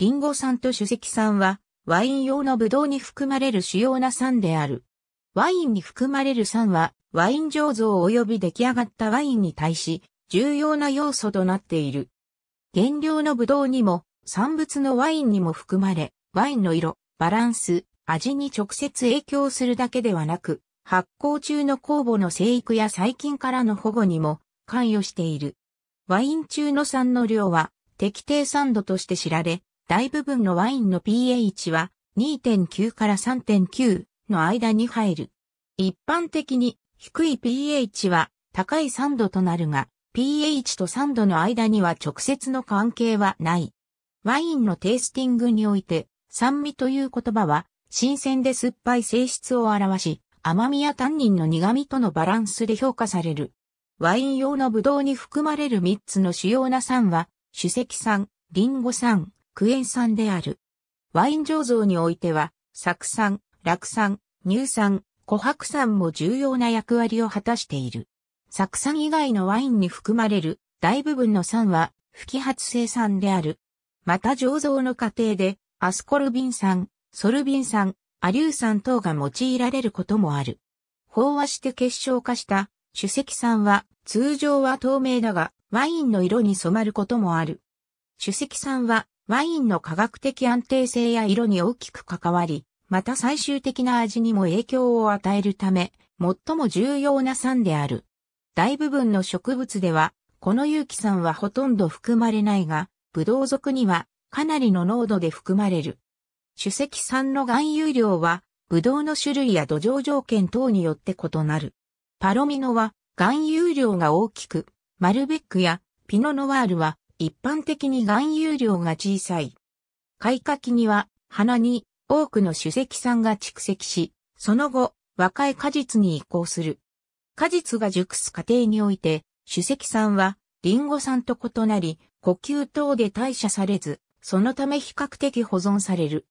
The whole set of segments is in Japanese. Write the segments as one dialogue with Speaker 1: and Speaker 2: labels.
Speaker 1: リンゴ酸と酒石酸は、ワイン用のブドウに含まれる主要な酸である。ワインに含まれる酸は、ワイン醸造及び出来上がったワインに対し、重要な要素となっている。原料のブドウにも、産物のワインにも含まれ、ワインの色、バランス、味に直接影響するだけではなく、発酵中の酵母の生育や細菌からの保護にも関与している。ワイン中の酸の量は適定酸度として知られ、大部分のワインの pH は2.9から3.9の間に入る。一般的に低い pH は高い酸度となるが、pH と酸度の間には直接の関係はない。ワインのテイスティングにおいて、酸味という言葉は、新鮮で酸っぱい性質を表し、甘みやタンニンの苦味とのバランスで評価される。ワイン用のブドウに含まれる3つの主要な酸は、主石酸、リンゴ酸、クエン酸である。ワイン醸造においては、酢酸、酪酸、乳酸、琥珀酸も重要な役割を果たしている。酢酸以外のワインに含まれる大部分の酸は不揮発性酸である。また醸造の過程でアスコルビン酸、ソルビン酸、アリュー酸等が用いられることもある。飽和して結晶化した主石酸は通常は透明だがワインの色に染まることもある。主石酸はワインの科学的安定性や色に大きく関わり、また最終的な味にも影響を与えるため、最も重要な酸である。大部分の植物では、この有機酸はほとんど含まれないが、ブドウ属にはかなりの濃度で含まれる。主石酸の含有量は、ブドウの種類や土壌条件等によって異なる。パロミノは含有量が大きく、マルベックやピノノワールは一般的に含有量が小さい。開花期には花に多くの主石酸が蓄積し、その後、若い果実に移行する。果実が熟す過程において、主石酸はリンゴ酸と異なり、呼吸等で代謝されず、そのため比較的保存される。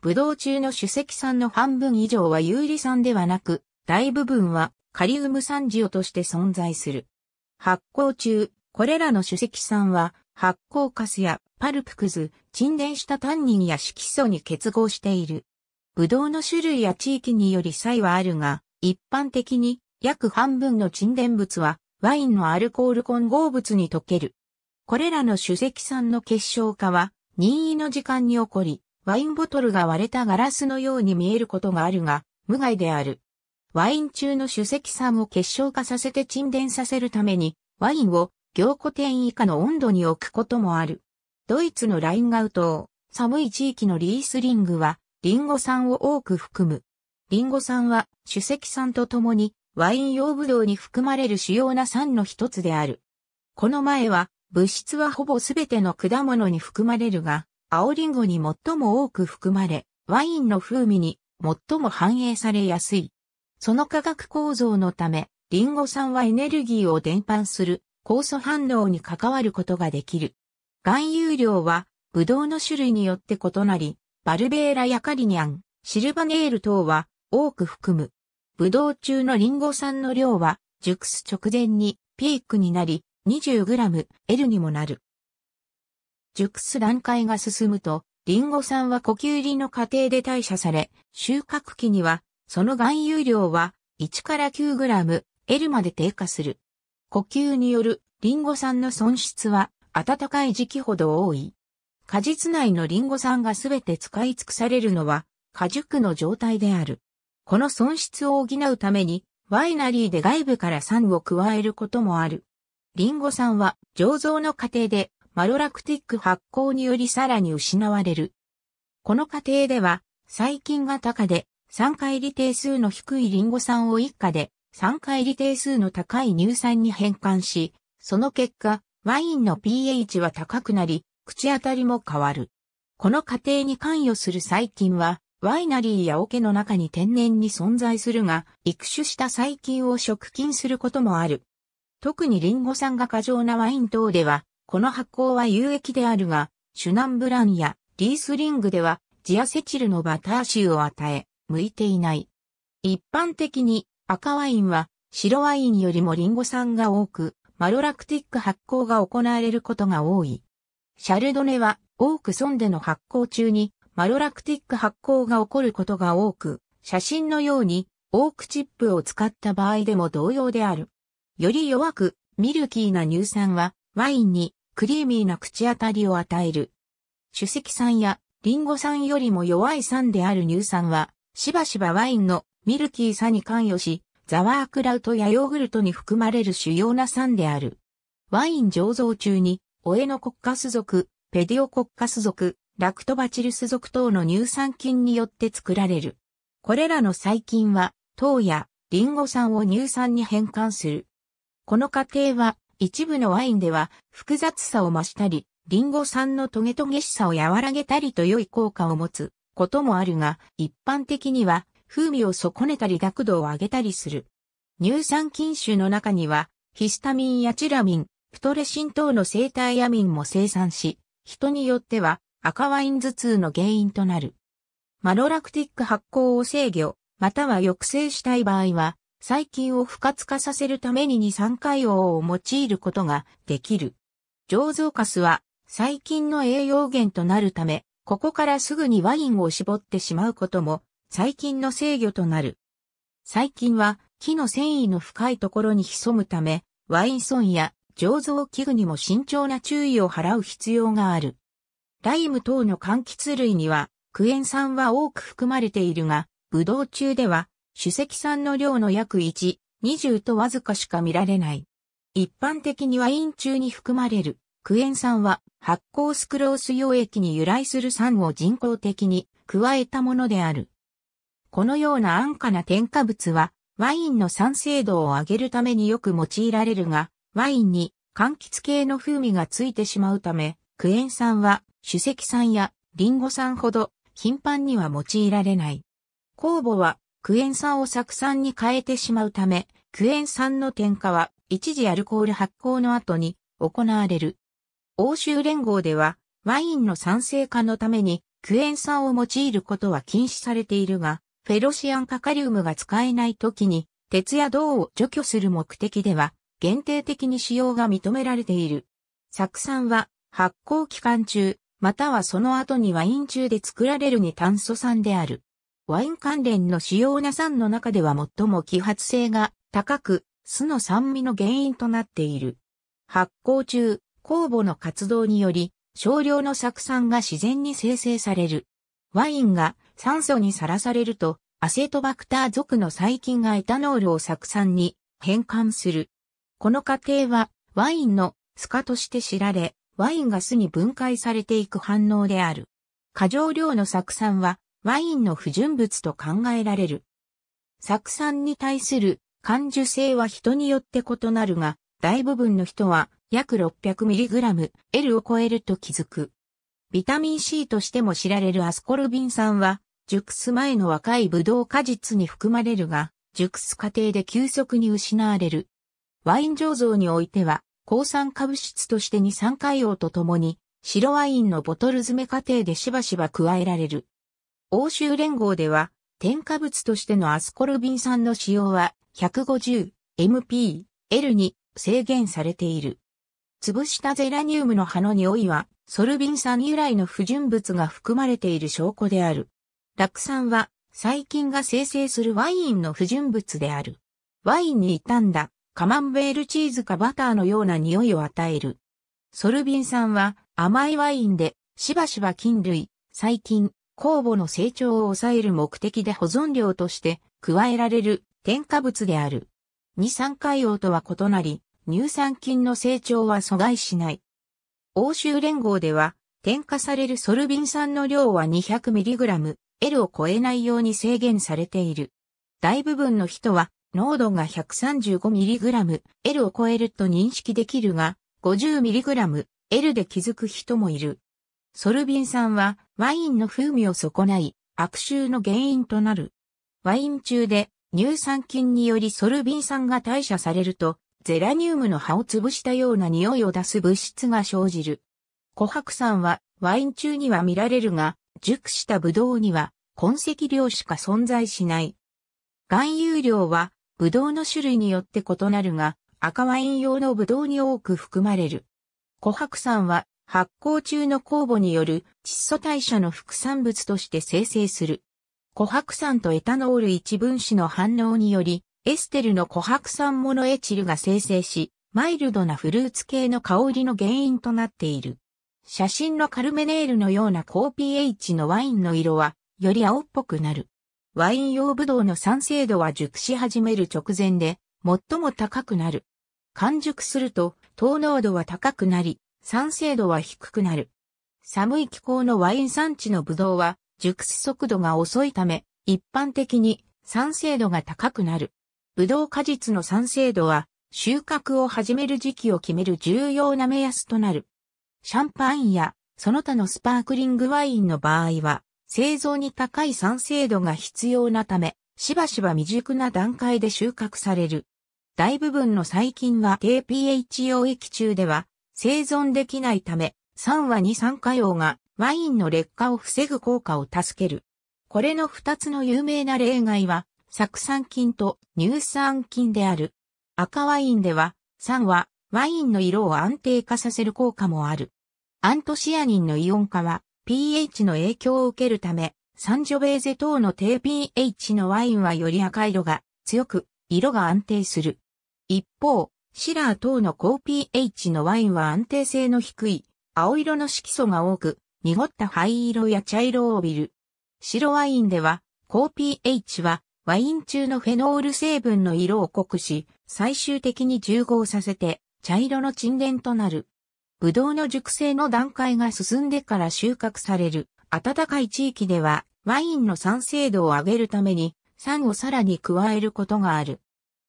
Speaker 1: ブドウ中の主石酸の半分以上は有利酸ではなく、大部分はカリウム酸塩として存在する。発酵中、これらの主石酸は発酵カスやパルプクズ、沈殿したタンニンや色素に結合している。ブドウの種類や地域により差異はあるが、一般的に約半分の沈殿物はワインのアルコール混合物に溶ける。これらの主石酸の結晶化は任意の時間に起こり、ワインボトルが割れたガラスのように見えることがあるが、無害である。ワイン中の主石酸を結晶化させて沈殿させるために、ワインを凝固点以下の温度に置くこともある。ドイツのラインガウ島、寒い地域のリースリングは、リンゴ酸を多く含む。リンゴ酸は、主石酸とともに、ワイン用ブドウに含まれる主要な酸の一つである。この前は、物質はほぼすべての果物に含まれるが、青リンゴに最も多く含まれ、ワインの風味に最も反映されやすい。その化学構造のため、リンゴ酸はエネルギーを伝播する酵素反応に関わることができる。含有量は、ブドウの種類によって異なり、バルベーラやカリニャン、シルバネール等は多く含む。ブドウ中のリンゴ酸の量は、熟す直前にピークになり、20gL にもなる。熟す段階が進むと、リンゴ酸は呼吸入りの過程で代謝され、収穫期には、その含有量は1から 9gL まで低下する。呼吸によるリンゴ酸の損失は暖かい時期ほど多い。果実内のリンゴ酸がすべて使い尽くされるのは果熟の状態である。この損失を補うためにワイナリーで外部から酸を加えることもある。リンゴ酸は醸造の過程でマロラクティック発酵によりさらに失われる。この過程では細菌が高で化入り定数の低いリンゴ酸を一家で酸回り定数の高い乳酸に変換し、その結果、ワインの pH は高くなり、口当たりも変わる。この過程に関与する細菌は、ワイナリーや桶の中に天然に存在するが、育種した細菌を食菌することもある。特にリンゴ酸が過剰なワイン等では、この発酵は有益であるが、シュナンブランやリースリングでは、ジアセチルのバター臭を与え、向いていない。一般的に赤ワインは白ワインよりもリンゴ酸が多く、マロラクティック発酵が行われることが多い。シャルドネは多く損での発酵中にマロラクティック発酵が起こることが多く、写真のようにオークチップを使った場合でも同様である。より弱くミルキーな乳酸はワインにクリーミーな口当たりを与える。主席酸やリンゴ酸よりも弱い酸である乳酸はしばしばワインのミルキーさに関与し、ザワークラウトやヨーグルトに含まれる主要な酸である。ワイン醸造中に、オエノコッカス属、ペディオコッカス属、ラクトバチルス属等の乳酸菌によって作られる。これらの細菌は、糖やリンゴ酸を乳酸に変換する。この過程は、一部のワインでは複雑さを増したり、リンゴ酸のトゲトゲしさを和らげたりと良い効果を持つこともあるが、一般的には風味を損ねたり濁度を上げたりする。乳酸菌種の中には、ヒスタミンやチラミン、プトレシン等の生体アミンも生産し、人によっては赤ワイン頭痛の原因となる。マロラクティック発酵を制御、または抑制したい場合は、細菌を不活化させるために二酸化硫黄を用いることができる。醸造カスは細菌の栄養源となるため、ここからすぐにワインを絞ってしまうことも細菌の制御となる。細菌は木の繊維の深いところに潜むため、ワイン損や醸造器具にも慎重な注意を払う必要がある。ライム等の柑橘類にはクエン酸は多く含まれているが、ブドウ中では主石酸の量の約1、20とわずかしか見られない。一般的にワイン中に含まれるクエン酸は発酵スクロース溶液に由来する酸を人工的に加えたものである。このような安価な添加物は、ワインの酸性度を上げるためによく用いられるが、ワインに柑橘系の風味がついてしまうため、クエン酸は主石酸やリンゴ酸ほど頻繁には用いられない。酵母はクエン酸を酢酸に変えてしまうため、クエン酸の添加は一時アルコール発酵の後に行われる。欧州連合ではワインの酸性化のためにクエン酸を用いることは禁止されているが、フェロシアンカカリウムが使えない時に、鉄や銅を除去する目的では、限定的に使用が認められている。酢酸は、発酵期間中、またはその後にワイン中で作られる二炭素酸である。ワイン関連の主要な酸の中では最も揮発性が高く、酢の酸味の原因となっている。発酵中、酵母の活動により、少量の酢酸が自然に生成される。ワインが酸素にさらされると、アセトバクター属の細菌がエタノールを酢酸に変換する。この過程はワインのスカとして知られ、ワインが酢に分解されていく反応である。過剰量の酢酸はワインの不純物と考えられる。酢酸に対する感受性は人によって異なるが、大部分の人は約 600mg L を超えると気づく。ビタミン C としても知られるアスコルビン酸は熟す前の若いブドウ果実に含まれるが、熟す過程で急速に失われる。ワイン醸造においては、抗酸化物質として二酸化硫黄とともに、白ワインのボトル詰め過程でしばしば加えられる。欧州連合では、添加物としてのアスコルビン酸の使用は 150mp、L に制限されている。潰したゼラニウムの葉の匂いは、ソルビン酸由来の不純物が含まれている証拠である。酪酸は細菌が生成するワインの不純物である。ワインに傷んだカマンベールチーズかバターのような匂いを与える。ソルビン酸は甘いワインでしばしば菌類、細菌、酵母の成長を抑える目的で保存量として加えられる添加物である。二酸化硫黄とは異なり、乳酸菌の成長は阻害しない。欧州連合では、添加されるソルビン酸の量は 200mg、L を超えないように制限されている。大部分の人は濃度が 135mg、L を超えると認識できるが、50mg、L で気づく人もいる。ソルビン酸はワインの風味を損ない悪臭の原因となる。ワイン中で乳酸菌によりソルビン酸が代謝されると、ゼラニウムの葉を潰したような匂いを出す物質が生じる。琥珀酸はワイン中には見られるが、熟したブドウには痕跡量しか存在しない。含有量はブドウの種類によって異なるが、赤ワイン用のブドウに多く含まれる。琥珀酸は発酵中の酵母による窒素代謝の副産物として生成する。琥珀酸とエタノール一分子の反応により、エステルの琥珀酸モノエチルが生成し、マイルドなフルーツ系の香りの原因となっている。写真のカルメネールのような高 pH のワインの色は、より青っぽくなる。ワイン用ブドウの酸性度は熟し始める直前で、最も高くなる。完熟すると、糖濃度は高くなり、酸性度は低くなる。寒い気候のワイン産地のブドウは、熟す速度が遅いため、一般的に酸性度が高くなる。ブドウ果実の酸性度は、収穫を始める時期を決める重要な目安となる。シャンパンやその他のスパークリングワインの場合は、製造に高い酸性度が必要なため、しばしば未熟な段階で収穫される。大部分の細菌は低 pH 溶液中では生存できないため、酸は二酸化硫黄がワインの劣化を防ぐ効果を助ける。これの二つの有名な例外は、酢酸菌と乳酸菌である。赤ワインでは、酸はワインの色を安定化させる効果もある。アントシアニンのイオン化は pH の影響を受けるため、サンジョベーゼ等の低 pH のワインはより赤色が強く、色が安定する。一方、シラー等の高 pH のワインは安定性の低い、青色の色素が多く、濁った灰色や茶色を帯びる。白ワインでは、高 pH は、ワイン中のフェノール成分の色を濃くし、最終的に重合させて、茶色の沈殿となる。ブドウの熟成の段階が進んでから収穫される。暖かい地域では、ワインの酸性度を上げるために、酸をさらに加えることがある。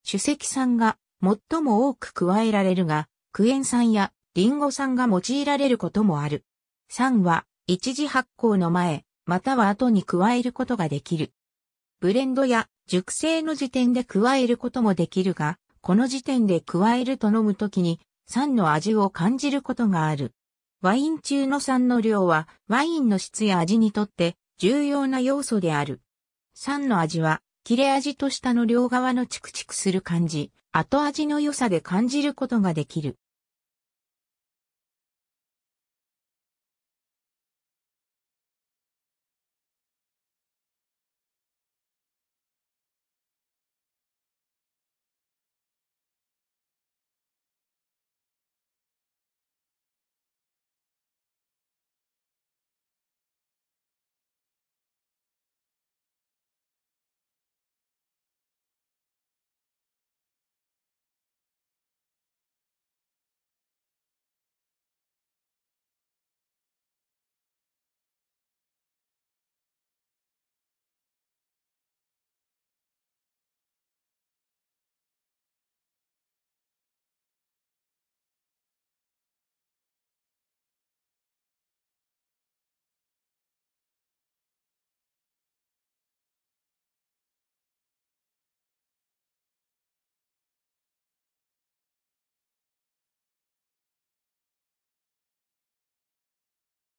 Speaker 1: 主石酸が最も多く加えられるが、クエン酸やリンゴ酸が用いられることもある。酸は一次発酵の前、または後に加えることができる。ブレンドや熟成の時点で加えることもできるが、この時点で加えると飲むときに酸の味を感じることがある。ワイン中の酸の量はワインの質や味にとって重要な要素である。酸の味は切れ味と下の両側のチクチクする感じ、後味の良さで感じることができる。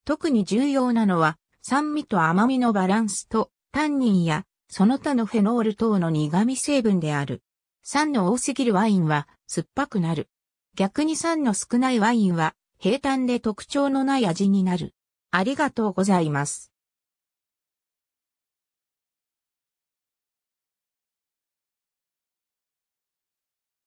Speaker 1: 特に重要なのは、酸味と甘みのバランスと、タンニンや、その他のフェノール等の苦味成分である。酸の多すぎるワインは、酸っぱくなる。逆に酸の少ないワインは、平坦で特徴のない味になる。ありがとうございます。